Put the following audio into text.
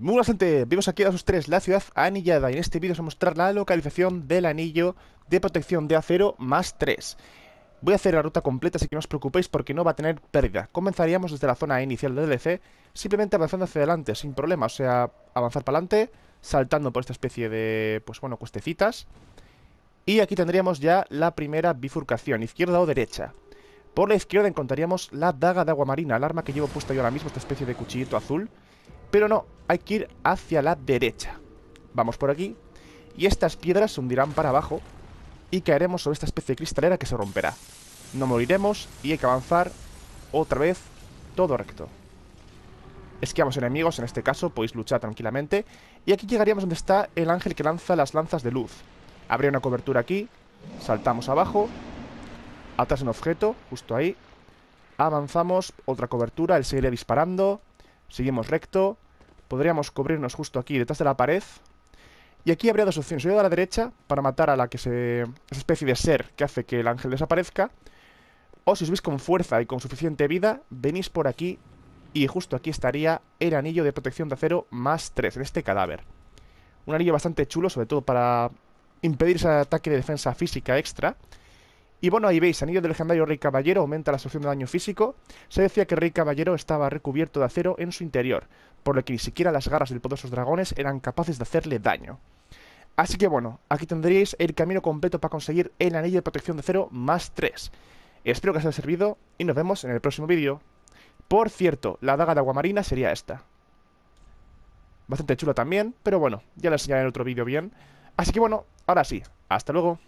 Muy buenas gente, vimos aquí a los tres la ciudad anillada y en este vídeo os voy a mostrar la localización del anillo de protección de acero más 3. Voy a hacer la ruta completa así que no os preocupéis porque no va a tener pérdida. Comenzaríamos desde la zona inicial del DLC, simplemente avanzando hacia adelante sin problema, o sea, avanzar para adelante, saltando por esta especie de, pues bueno, cuestecitas. Y aquí tendríamos ya la primera bifurcación, izquierda o derecha. Por la izquierda encontraríamos la daga de agua marina, el arma que llevo puesta yo ahora mismo, esta especie de cuchillito azul. Pero no, hay que ir hacia la derecha. Vamos por aquí. Y estas piedras se hundirán para abajo. Y caeremos sobre esta especie de cristalera que se romperá. No moriremos y hay que avanzar otra vez todo recto. Esquiamos enemigos, en este caso podéis luchar tranquilamente. Y aquí llegaríamos donde está el ángel que lanza las lanzas de luz. Habría una cobertura aquí. Saltamos abajo. Atrás un objeto, justo ahí. Avanzamos, otra cobertura, él seguirá disparando. Seguimos recto. Podríamos cubrirnos justo aquí, detrás de la pared. Y aquí habría dos opciones. Yo ir a la derecha para matar a la que se... esa especie de ser que hace que el ángel desaparezca. O si subís con fuerza y con suficiente vida, venís por aquí y justo aquí estaría el anillo de protección de acero más 3 en este cadáver. Un anillo bastante chulo, sobre todo para impedir ese ataque de defensa física extra. Y bueno, ahí veis, anillo del legendario Rey Caballero aumenta la solución de daño físico. Se decía que el Rey Caballero estaba recubierto de acero en su interior, por lo que ni siquiera las garras del poderosos dragones eran capaces de hacerle daño. Así que bueno, aquí tendréis el camino completo para conseguir el anillo de protección de acero más 3. Espero que os haya servido y nos vemos en el próximo vídeo. Por cierto, la daga de agua marina sería esta. Bastante chula también, pero bueno, ya la enseñaré en otro vídeo bien. Así que bueno, ahora sí, hasta luego.